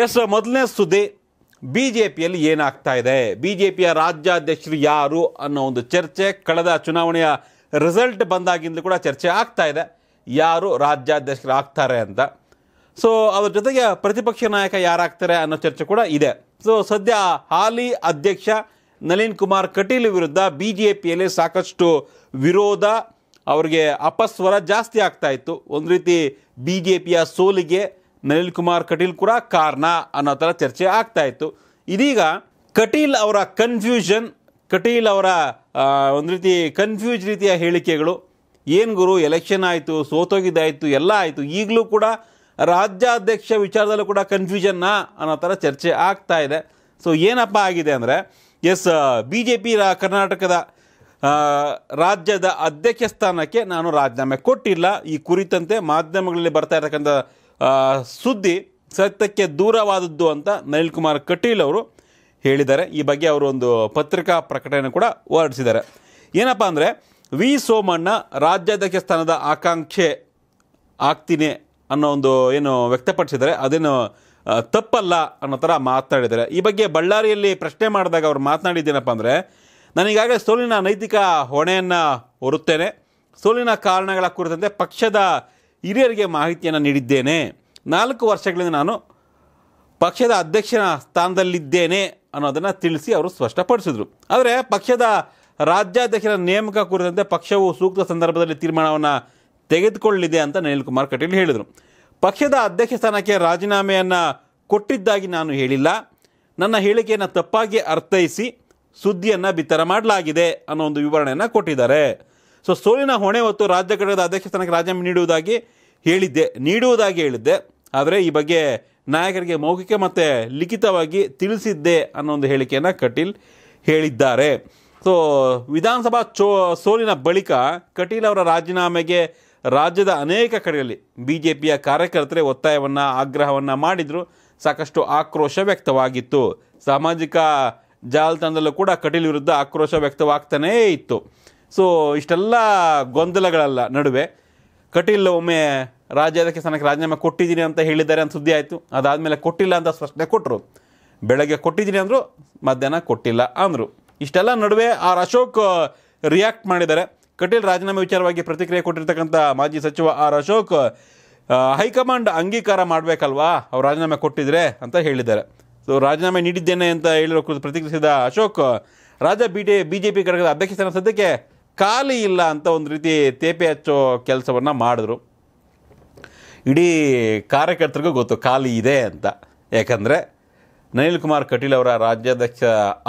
S ಮೊದಲನೇ ಸುದ್ದಿ B J ಪಿಯಲ್ಲಿ ಏನಾಗ್ತಾ ಇದೆ ಬಿ ಜೆ ಪಿಯ ರಾಜ್ಯಾಧ್ಯಕ್ಷರು ಯಾರು ಅನ್ನೋ ಒಂದು ಚರ್ಚೆ ಕಳೆದ ಚುನಾವಣೆಯ ರಿಸಲ್ಟ್ ಬಂದಾಗಿಂದಲೂ ಕೂಡ ಚರ್ಚೆ ಆಗ್ತಾ ಇದೆ ಯಾರು ರಾಜ್ಯಾಧ್ಯಕ್ಷರು ಆಗ್ತಾರೆ ಅಂತ ಸೊ ಅದ್ರ ಜೊತೆಗೆ ಪ್ರತಿಪಕ್ಷ ನಾಯಕ ಯಾರಾಗ್ತಾರೆ ಅನ್ನೋ ಚರ್ಚೆ ಕೂಡ ಇದೆ ಸೊ ಸದ್ಯ ಹಾಲಿ ಅಧ್ಯಕ್ಷ ನಳಿನ್ ಕುಮಾರ್ ಕಟೀಲ್ ವಿರುದ್ಧ ಬಿ ಜೆ ಪಿಯಲ್ಲಿ ಸಾಕಷ್ಟು ವಿರೋಧ ಅವರಿಗೆ ಅಪಸ್ವರ ಜಾಸ್ತಿ ಆಗ್ತಾ ಇತ್ತು ಒಂದು ರೀತಿ ಬಿ ಜೆ ಪಿಯ ಸೋಲಿಗೆ ನಳಿನ್ ಕುಮಾರ್ ಕಟೀಲ್ ಕೂಡ ಕಾರಣ ಅನ್ನೋ ಥರ ಚರ್ಚೆ ಆಗ್ತಾ ಇತ್ತು ಇದೀಗ ಕಟೀಲ್ ಅವರ ಕನ್ಫ್ಯೂಷನ್ ಕಟೀಲ್ ಅವರ ಒಂದು ರೀತಿ ಕನ್ಫ್ಯೂಜ್ ರೀತಿಯ ಹೇಳಿಕೆಗಳು ಏನು ಗುರು ಎಲೆಕ್ಷನ್ ಆಯಿತು ಸೋತೋಗಿದ್ದಾಯಿತು ಎಲ್ಲ ಆಯಿತು ಈಗಲೂ ಕೂಡ ರಾಜ್ಯಾಧ್ಯಕ್ಷ ವಿಚಾರದಲ್ಲೂ ಕೂಡ ಕನ್ಫ್ಯೂಷನ್ನ ಅನ್ನೋ ಥರ ಚರ್ಚೆ ಆಗ್ತಾ ಇದೆ ಸೊ ಏನಪ್ಪ ಆಗಿದೆ ಅಂದರೆ ಎಸ್ ಬಿ ಜೆ ಪಿ ಕರ್ನಾಟಕದ ರಾಜ್ಯದ ಅಧ್ಯಕ್ಷ ಸ್ಥಾನಕ್ಕೆ ನಾನು ರಾಜೀನಾಮೆ ಕೊಟ್ಟಿಲ್ಲ ಈ ಕುರಿತಂತೆ ಮಾಧ್ಯಮಗಳಲ್ಲಿ ಬರ್ತಾ ಇರತಕ್ಕಂಥ ಸುದ್ದಿ ಸತ್ಯಕ್ಕೆ ದೂರವಾದದ್ದು ಅಂತ ನಳಿನ್ ಕುಮಾರ್ ಕಟೀಲ್ ಅವರು ಹೇಳಿದ್ದಾರೆ ಈ ಬಗ್ಗೆ ಅವರು ಒಂದು ಪತ್ರಿಕಾ ಪ್ರಕಟಣೆ ಕೂಡ ಹೊರಡಿಸಿದ್ದಾರೆ ಏನಪ್ಪ ಅಂದರೆ ವಿ ಸೋಮಣ್ಣ ರಾಜ್ಯಾಧ್ಯಕ್ಷ ಸ್ಥಾನದ ಆಕಾಂಕ್ಷೆ ಆಗ್ತೀನಿ ಅನ್ನೋ ಒಂದು ಏನು ವ್ಯಕ್ತಪಡಿಸಿದ್ದಾರೆ ಅದೇನು ತಪ್ಪಲ್ಲ ಅನ್ನೋ ಥರ ಮಾತನಾಡಿದ್ದಾರೆ ಈ ಬಗ್ಗೆ ಬಳ್ಳಾರಿಯಲ್ಲಿ ಪ್ರಶ್ನೆ ಮಾಡಿದಾಗ ಅವರು ಮಾತನಾಡಿದ್ದೇನಪ್ಪ ಅಂದರೆ ನಾನೀಗಾಗಲೇ ಸೋಲಿನ ನೈತಿಕ ಹೊಣೆಯನ್ನು ಹೊರುತ್ತೇನೆ ಸೋಲಿನ ಕಾರಣಗಳ ಕುರಿತಂತೆ ಪಕ್ಷದ ಹಿರಿಯರಿಗೆ ಮಾಹಿತಿಯನ್ನು ನೀಡಿದ್ದೇನೆ ನಾಲ್ಕು ವರ್ಷಗಳಿಂದ ನಾನು ಪಕ್ಷದ ಅಧ್ಯಕ್ಷನ ಸ್ಥಾನದಲ್ಲಿದ್ದೇನೆ ಅನ್ನೋದನ್ನು ತಿಳಿಸಿ ಅವರು ಸ್ಪಷ್ಟಪಡಿಸಿದರು ಆದರೆ ಪಕ್ಷದ ರಾಜ್ಯಾಧ್ಯಕ್ಷರ ನೇಮಕ ಕುರಿತಂತೆ ಪಕ್ಷವು ಸೂಕ್ತ ಸಂದರ್ಭದಲ್ಲಿ ತೀರ್ಮಾನವನ್ನು ತೆಗೆದುಕೊಳ್ಳಲಿದೆ ಅಂತ ಅನಿಲ್ ಕುಮಾರ್ ಕಟೀಲ್ ಹೇಳಿದರು ಪಕ್ಷದ ಅಧ್ಯಕ್ಷ ಸ್ಥಾನಕ್ಕೆ ರಾಜೀನಾಮೆಯನ್ನು ಕೊಟ್ಟಿದ್ದಾಗಿ ನಾನು ಹೇಳಿಲ್ಲ ನನ್ನ ಹೇಳಿಕೆಯನ್ನು ತಪ್ಪಾಗಿ ಅರ್ಥೈಸಿ ಸುದ್ದಿಯನ್ನು ಬಿತ್ತರ ಮಾಡಲಾಗಿದೆ ಅನ್ನೋ ಒಂದು ವಿವರಣೆಯನ್ನು ಕೊಟ್ಟಿದ್ದಾರೆ ಸೊ ಸೋಲಿನ ಹೊಣೆ ಹೊತ್ತು ರಾಜ್ಯ ಘಟಕದ ಅಧ್ಯಕ್ಷ ಸ್ಥಾನಕ್ಕೆ ರಾಜೀನಾಮೆ ನೀಡುವುದಾಗಿ ಹೇಳಿದ್ದೆ ನೀಡುವುದಾಗಿ ಹೇಳಿದ್ದೆ ಆದರೆ ಈ ಬಗ್ಗೆ ನಾಯಕರಿಗೆ ಮೌಖಿಕ ಮತ್ತು ಲಿಖಿತವಾಗಿ ತಿಳಿಸಿದ್ದೆ ಅನ್ನೋ ಒಂದು ಹೇಳಿಕೆಯನ್ನು ಕಟೀಲ್ ಹೇಳಿದ್ದಾರೆ ಸೊ ವಿಧಾನಸಭಾ ಚೋ ಸೋಲಿನ ಬಳಿಕ ಕಟೀಲ್ ಅವರ ರಾಜೀನಾಮೆಗೆ ರಾಜ್ಯದ ಅನೇಕ ಕಡೆಯಲ್ಲಿ ಬಿ ಜೆ ಪಿಯ ಕಾರ್ಯಕರ್ತರೇ ಒತ್ತಾಯವನ್ನು ಆಗ್ರಹವನ್ನು ಮಾಡಿದರು ಸಾಕಷ್ಟು ಆಕ್ರೋಶ ವ್ಯಕ್ತವಾಗಿತ್ತು ಸಾಮಾಜಿಕ ಜಾಲತಾಣದಲ್ಲೂ ಕೂಡ ಕಟೀಲ್ ವಿರುದ್ಧ ಆಕ್ರೋಶ ವ್ಯಕ್ತವಾಗ್ತಾನೇ ಇತ್ತು ಸೊ ಇಷ್ಟೆಲ್ಲ ಗೊಂದಲಗಳಲ್ಲ ನಡುವೆ ಕಟೀಲ್ ಒಮ್ಮೆ ರಾಜ್ಯಾಧ್ಯಕ್ಷ ರಾಜೀನಾಮೆ ಕೊಟ್ಟಿದ್ದೀನಿ ಅಂತ ಹೇಳಿದ್ದಾರೆ ಅಂತ ಸುದ್ದಿ ಆಯಿತು ಅದಾದಮೇಲೆ ಕೊಟ್ಟಿಲ್ಲ ಅಂತ ಸ್ಪಷ್ಟನೆ ಕೊಟ್ಟರು ಬೆಳಗ್ಗೆ ಕೊಟ್ಟಿದ್ದೀನಿ ಅಂದರು ಮಧ್ಯಾಹ್ನ ಕೊಟ್ಟಿಲ್ಲ ಅಂದರು ಇಷ್ಟೆಲ್ಲ ನಡುವೆ ಆರ್ ಅಶೋಕ್ ರಿಯಾಕ್ಟ್ ಮಾಡಿದ್ದಾರೆ ಕಟೀಲ್ ರಾಜೀನಾಮೆ ವಿಚಾರವಾಗಿ ಪ್ರತಿಕ್ರಿಯೆ ಕೊಟ್ಟಿರ್ತಕ್ಕಂಥ ಮಾಜಿ ಸಚಿವ ಆರ್ ಅಶೋಕ್ ಹೈಕಮಾಂಡ್ ಅಂಗೀಕಾರ ಮಾಡಬೇಕಲ್ವಾ ಅವ್ರು ರಾಜೀನಾಮೆ ಕೊಟ್ಟಿದ್ರೆ ಅಂತ ಹೇಳಿದ್ದಾರೆ ಸೊ ರಾಜೀನಾಮೆ ನೀಡಿದ್ದೇನೆ ಅಂತ ಹೇಳಿರೋ ಪ್ರತಿಕ್ರಿಯಿಸಿದ ಅಶೋಕ್ ರಾಜ್ಯ B T B J P ಘಟಕದ ಅಧ್ಯಕ್ಷ ಸ್ಥಾನ ಸದ್ಯಕ್ಕೆ ಖಾಲಿ ಇಲ್ಲ ಅಂತ ಒಂದು ರೀತಿ ತೇಪೆ ಹಚ್ಚೋ ಕೆಲಸವನ್ನು ಮಾಡಿದ್ರು ಇಡೀ ಕಾರ್ಯಕರ್ತರಿಗೂ ಗೊತ್ತು ಖಾಲಿ ಇದೆ ಅಂತ ಯಾಕಂದರೆ ನಳಿಲ್ ಕುಮಾರ್ ಕಟೀಲ್ ಅವರ ರಾಜ್ಯಾಧ್ಯಕ್ಷ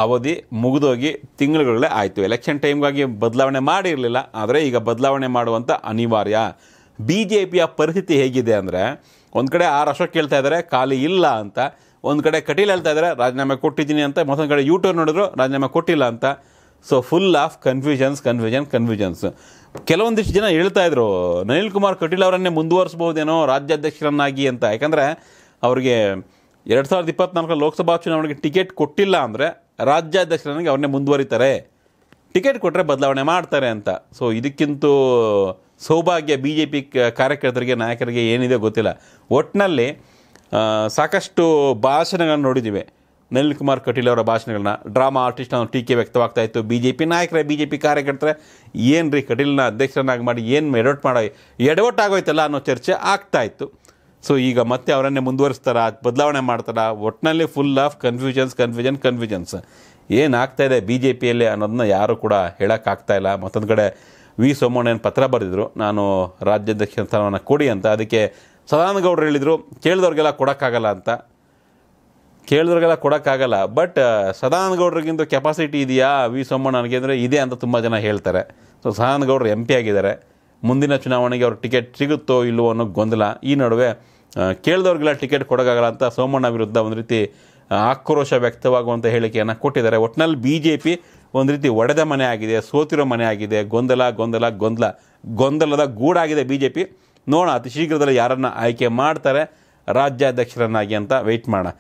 ಅವಧಿ ಮುಗಿದೋಗಿ ತಿಂಗಳುಗಳಲ್ಲೇ ಆಯಿತು ಎಲೆಕ್ಷನ್ ಟೈಮ್ಗಾಗಿ ಬದಲಾವಣೆ ಮಾಡಿರಲಿಲ್ಲ ಆದರೆ ಈಗ ಬದಲಾವಣೆ ಮಾಡುವಂಥ ಅನಿವಾರ್ಯ ಬಿ ಜೆ ಪಿಯ ಪರಿಸ್ಥಿತಿ ಹೇಗಿದೆ ಅಂದರೆ ಒಂದು ಕಡೆ ಆರು ವರ್ಷ ಕೇಳ್ತಾ ಇದ್ದಾರೆ ಖಾಲಿ ಇಲ್ಲ ಅಂತ ಒಂದು ಕಡೆ ಕಟೀಲ್ ಹೇಳ್ತಾ ಇದ್ದಾರೆ ರಾಜೀನಾಮೆ ಕೊಟ್ಟಿದ್ದೀನಿ ಅಂತ ಮತ್ತೊಂದು ಕಡೆ ಯೂಟ್ಯೂಬ್ ನೋಡಿದ್ರು ರಾಜೀನಾಮೆ ಕೊಟ್ಟಿಲ್ಲ ಅಂತ so full of confusions confusion confusions ಕೆಲವೊಂದಿಷ್ಟು ಜನ ಹೇಳ್ತಾ ಇದ್ರು ಅನಿಲ್ ಕುಮಾರ್ ಕಟೀಲ್ ಅವರನ್ನೇ ಮುಂದುವರಿಸ್ಬೋದೇನೋ ರಾಜ್ಯಾಧ್ಯಕ್ಷರನ್ನಾಗಿ ಅಂತ ಯಾಕಂದರೆ ಅವರಿಗೆ ಎರಡು ಸಾವಿರದ ಇಪ್ಪತ್ನಾಲ್ಕರ ಲೋಕಸಭಾ ಚುನಾವಣೆಗೆ ಟಿಕೆಟ್ ಕೊಟ್ಟಿಲ್ಲ ಅಂದರೆ ರಾಜ್ಯಾಧ್ಯಕ್ಷರನ್ನಾಗಿ ಅವ್ರನ್ನೇ ಮುಂದುವರಿತಾರೆ ಟಿಕೆಟ್ ಕೊಟ್ಟರೆ ಬದಲಾವಣೆ ಮಾಡ್ತಾರೆ ಅಂತ ಸೊ ಇದಕ್ಕಿಂತೂ ಸೌಭಾಗ್ಯ ಬಿ ಜೆ ಪಿ ಕಾರ್ಯಕರ್ತರಿಗೆ ನಾಯಕರಿಗೆ ಏನಿದೆ ಗೊತ್ತಿಲ್ಲ ಒಟ್ಟಿನಲ್ಲಿ ಸಾಕಷ್ಟು ಭಾಷಣಗಳನ್ನು ನೋಡಿದ್ದೀವಿ ನಳಿನ್ ಕುಮಾರ್ ಕಟೀಲ್ ಅವರ ಭಾಷಣಗಳನ್ನ ಡ್ರಾಮಾ ಆರ್ಟಿಸ್ಟ್ನ ಟೀಕೆ ವ್ಯಕ್ತವಾಗ್ತಾ ಇತ್ತು ಬಿ ಜೆ ಪಿ ನಾಯಕರೇ ಬಿ ಜೆ ಪಿ ಕಾರ್ಯಕರ್ತರ ಏನು ರೀ ಕಟೀಲ್ನ ಅಧ್ಯಕ್ಷರನ್ನಾಗಿ ಮಾಡಿ ಏನು ಎಡವಟ್ ಮಾಡೋ ಎಡವಟ್ ಆಗೋಯ್ತಲ್ಲ ಅನ್ನೋ ಚರ್ಚೆ ಆಗ್ತಾ ಇತ್ತು ಸೊ ಈಗ ಮತ್ತೆ ಅವರನ್ನೇ ಮುಂದುವರಿಸ್ತಾರ ಬದಲಾವಣೆ ಮಾಡ್ತಾರ ಒಟ್ಟಿನಲ್ಲಿ full of confusions confusion confusions ಏನಾಗ್ತಾ ಇದೆ ಬಿ ಜೆ ಪಿಯಲ್ಲಿ ಅನ್ನೋದನ್ನ ಯಾರೂ ಕೂಡ ಹೇಳೋಕ್ಕಾಗ್ತಾ ಇಲ್ಲ ಮತ್ತೊಂದು ಕಡೆ ವಿ ಸೋಮಣ್ಣನ ಪತ್ರ ಬರೆದಿದ್ರು ನಾನು ರಾಜ್ಯಾಧ್ಯಕ್ಷ ಸ್ಥಾನವನ್ನು ಕೊಡಿ ಅಂತ ಅದಕ್ಕೆ ಸದಾನಂದ ಗೌಡರು ಹೇಳಿದರು ಕೇಳಿದವ್ರಿಗೆಲ್ಲ ಕೊಡೋಕ್ಕಾಗಲ್ಲ ಅಂತ ಕೇಳಿದ್ರಿಗೆಲ್ಲ ಕೊಡೋಕ್ಕಾಗಲ್ಲ ಬಟ್ ಸದಾನಗೌಡ್ರಿಗಿಂತ ಕೆಪಾಸಿಟಿ ಇದೆಯಾ ವಿ ಸೋಮಣ್ಣನಿಗೆ ಅಂದರೆ ಇದೆ ಅಂತ ತುಂಬ ಜನ ಹೇಳ್ತಾರೆ ಸೊ ಸದಾನಗೌಡರು ಎಂ ಪಿ ಆಗಿದ್ದಾರೆ ಮುಂದಿನ ಚುನಾವಣೆಗೆ ಅವ್ರ ಟಿಕೆಟ್ ಸಿಗುತ್ತೋ ಇಲ್ಲವೋ ಅನ್ನೋ ಗೊಂದಲ ಈ ನಡುವೆ ಕೇಳಿದವ್ರಿಗೆಲ್ಲ ಟಿಕೆಟ್ ಕೊಡೋಕ್ಕಾಗಲ್ಲ ಅಂತ ಸೋಮಣ್ಣ ವಿರುದ್ಧ ಒಂದು ರೀತಿ ಆಕ್ರೋಶ ವ್ಯಕ್ತವಾಗುವಂಥ ಹೇಳಿಕೆಯನ್ನು ಕೊಟ್ಟಿದ್ದಾರೆ ಒಟ್ಟಿನಲ್ಲಿ ಬಿ ಜೆ ಪಿ ಒಂದು ರೀತಿ ಒಡೆದ ಮನೆ ಆಗಿದೆ ಸೋತಿರೋ ಮನೆ ಆಗಿದೆ ಗೊಂದಲ ಗೊಂದಲ ಗೊಂದಲ ಗೊಂದಲದ ಗೂಡಾಗಿದೆ ಬಿ ಜೆ ಪಿ ನೋಡೋಣ ಅತಿ ಶೀಘ್ರದಲ್ಲಿ ಯಾರನ್ನು ಆಯ್ಕೆ ಮಾಡ್ತಾರೆ ರಾಜ್ಯಾಧ್ಯಕ್ಷರನ್ನಾಗಿ ಅಂತ ವೆಯ್ಟ್ ಮಾಡೋಣ